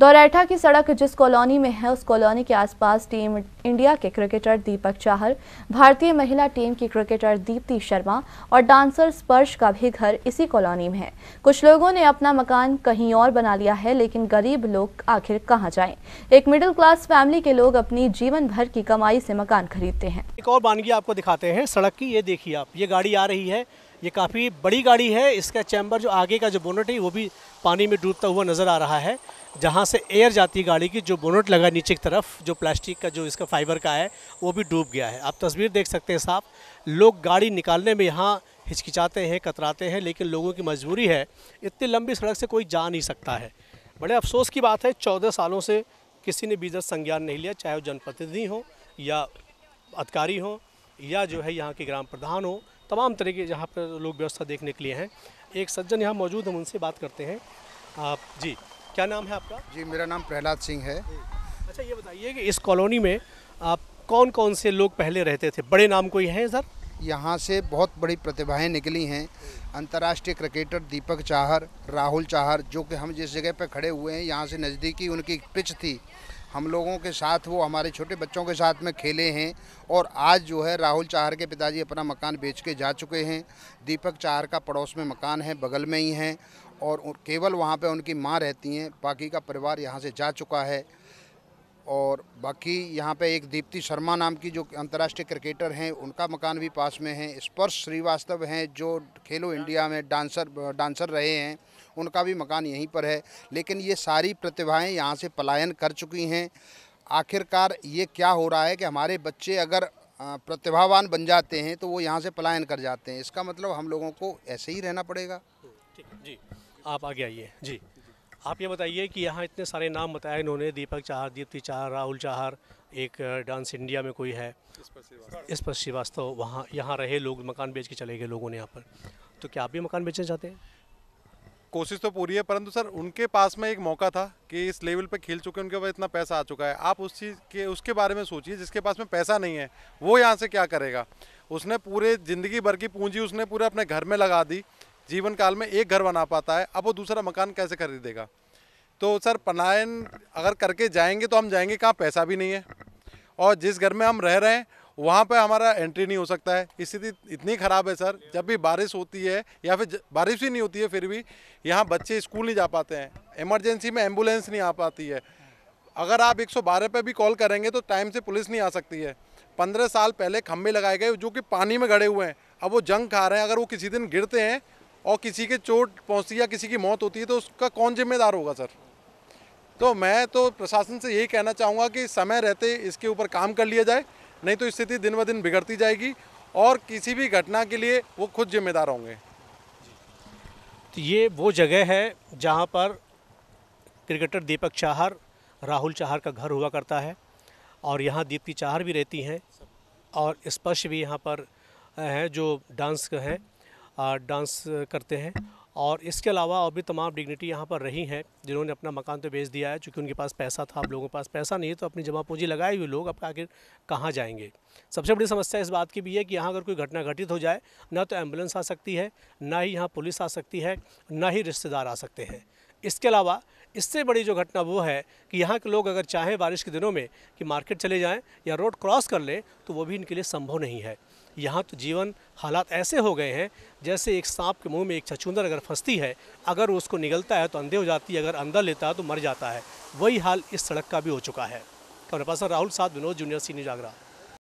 दौरैठा की सड़क जिस कॉलोनी में है उस कॉलोनी के आसपास टीम इंडिया के क्रिकेटर दीपक चाहर भारतीय महिला टीम की क्रिकेटर दीप्ति शर्मा और डांसर स्पर्श का भी घर इसी कॉलोनी में है कुछ लोगों ने अपना मकान कहीं और बना लिया है लेकिन गरीब लोग आखिर कहाँ जाएं? एक मिडिल क्लास फैमिली के लोग अपनी जीवन भर की कमाई से मकान खरीदते हैं एक और वानगी आपको दिखाते हैं सड़क की ये देखिए आप ये गाड़ी आ रही है ये काफ़ी बड़ी गाड़ी है इसका चैम्बर जो आगे का जो बोनट है वो भी पानी में डूबता हुआ नज़र आ रहा है जहाँ से एयर जाती है गाड़ी की जो बोनट लगा नीचे की तरफ जो प्लास्टिक का जो इसका फाइबर का है वो भी डूब गया है आप तस्वीर देख सकते हैं साहब लोग गाड़ी निकालने में यहाँ हिचकिचाते हैं कतराते हैं लेकिन लोगों की मजबूरी है इतनी लंबी सड़क से कोई जा नहीं सकता है बड़े अफसोस की बात है चौदह सालों से किसी ने बीजत संज्ञान नहीं लिया चाहे वो जनप्रतिनिधि हो या अधिकारी हों या जो है यहाँ के ग्राम प्रधान हो तमाम तरह के यहाँ पर लोग व्यवस्था देखने के लिए हैं एक सज्जन यहाँ मौजूद हम उनसे बात करते हैं आप जी क्या नाम है आपका जी मेरा नाम प्रहलाद सिंह है अच्छा ये बताइए कि इस कॉलोनी में आप कौन कौन से लोग पहले रहते थे बड़े नाम कोई हैं सर यहाँ से बहुत बड़ी प्रतिभाएं निकली हैं अंतर्राष्ट्रीय क्रिकेटर दीपक चाहर राहुल चाहर जो कि हम जिस जगह पर खड़े हुए हैं यहाँ से नज़दीकी उनकी पिच थी हम लोगों के साथ वो हमारे छोटे बच्चों के साथ में खेले हैं और आज जो है राहुल चाहर के पिताजी अपना मकान बेच के जा चुके हैं दीपक चाहर का पड़ोस में मकान है बगल में ही हैं और केवल वहाँ पे उनकी माँ रहती हैं बाकी का परिवार यहाँ से जा चुका है और बाकी यहाँ पे एक दीप्ति शर्मा नाम की जो अंतर्राष्ट्रीय क्रिकेटर हैं उनका मकान भी पास में है स्पर्श श्रीवास्तव हैं जो खेलो इंडिया में डांसर डांसर रहे हैं उनका भी मकान यहीं पर है लेकिन ये सारी प्रतिभाएं यहाँ से पलायन कर चुकी हैं आखिरकार ये क्या हो रहा है कि हमारे बच्चे अगर प्रतिभावान बन जाते हैं तो वो यहाँ से पलायन कर जाते हैं इसका मतलब हम लोगों को ऐसे ही रहना पड़ेगा ठीक जी आप आगे आइए जी आप ये बताइए कि यहाँ इतने सारे नाम बताए इन्होंने दीपक चाहर दीप्ति चाहर राहुल चाहर एक डांस इंडिया में कोई है इस पर श्रीवास्तव वहाँ यहाँ रहे लोग मकान बेच के चले गए लोगों ने यहाँ पर तो क्या आप भी मकान बेचना चाहते हैं कोशिश तो पूरी है परंतु सर उनके पास में एक मौका था कि इस लेवल पे खेल चुके उनके पास इतना पैसा आ चुका है आप उस चीज़ के उसके बारे में सोचिए जिसके पास में पैसा नहीं है वो यहाँ से क्या करेगा उसने पूरे ज़िंदगी भर की पूंजी उसने पूरे अपने घर में लगा दी जीवन काल में एक घर बना पाता है अब वो दूसरा मकान कैसे खरीदेगा तो सर पलायन अगर करके जाएंगे तो हम जाएंगे कहाँ पैसा भी नहीं है और जिस घर में हम रह रहे हैं वहाँ पे हमारा एंट्री नहीं हो सकता है स्थिति इतनी ख़राब है सर जब भी बारिश होती है या फिर बारिश ही नहीं होती है फिर भी यहाँ बच्चे स्कूल नहीं जा पाते हैं इमरजेंसी में एम्बुलेंस नहीं आ पाती है अगर आप 112 पे भी कॉल करेंगे तो टाइम से पुलिस नहीं आ सकती है पंद्रह साल पहले खम्भे लगाए गए जो कि पानी में गड़े हुए हैं अब वो जंग खा रहे हैं अगर वो किसी दिन गिरते हैं और किसी के चोट पहुँचती है या किसी की मौत होती है तो उसका कौन जिम्मेदार होगा सर तो मैं तो प्रशासन से यही कहना चाहूँगा कि समय रहते इसके ऊपर काम कर लिया जाए नहीं तो स्थिति दिन ब दिन बिगड़ती जाएगी और किसी भी घटना के लिए वो खुद जिम्मेदार होंगे तो ये वो जगह है जहाँ पर क्रिकेटर दीपक चाहर राहुल चाहर का घर हुआ करता है और यहाँ दीप्ति चाहर भी रहती हैं और स्पर्श भी यहाँ पर हैं जो डांस हैं डांस करते हैं और इसके अलावा और भी तमाम डिग्निटी यहाँ पर रही हैं जिन्होंने अपना मकान तो बेच दिया है चूँकि उनके पास पैसा था अब लोगों के पास पैसा नहीं है तो अपनी जमा पूंजी लगाए हुए लोग अब आखिर कहाँ जाएंगे सबसे बड़ी समस्या इस बात की भी है कि यहाँ अगर कोई घटना घटित हो जाए ना तो एम्बुलेंस आ सकती है ना ही यहाँ पुलिस आ सकती है ना ही रिश्तेदार आ सकते हैं इसके अलावा इससे बड़ी जो घटना वो है कि यहाँ के लोग अगर चाहें बारिश के दिनों में कि मार्केट चले जाएँ या रोड क्रॉस कर लें तो वो भी इनके लिए संभव नहीं है यहाँ तो जीवन हालात ऐसे हो गए हैं जैसे एक सांप के मुंह में एक छछूंदर अगर फंसती है अगर उसको निगलता है तो अंधे हो जाती है अगर अंदर लेता है तो मर जाता है वही हाल इस सड़क का भी हो चुका है कैमरा पर्सन राहुल साथ Vinod junior C News Agra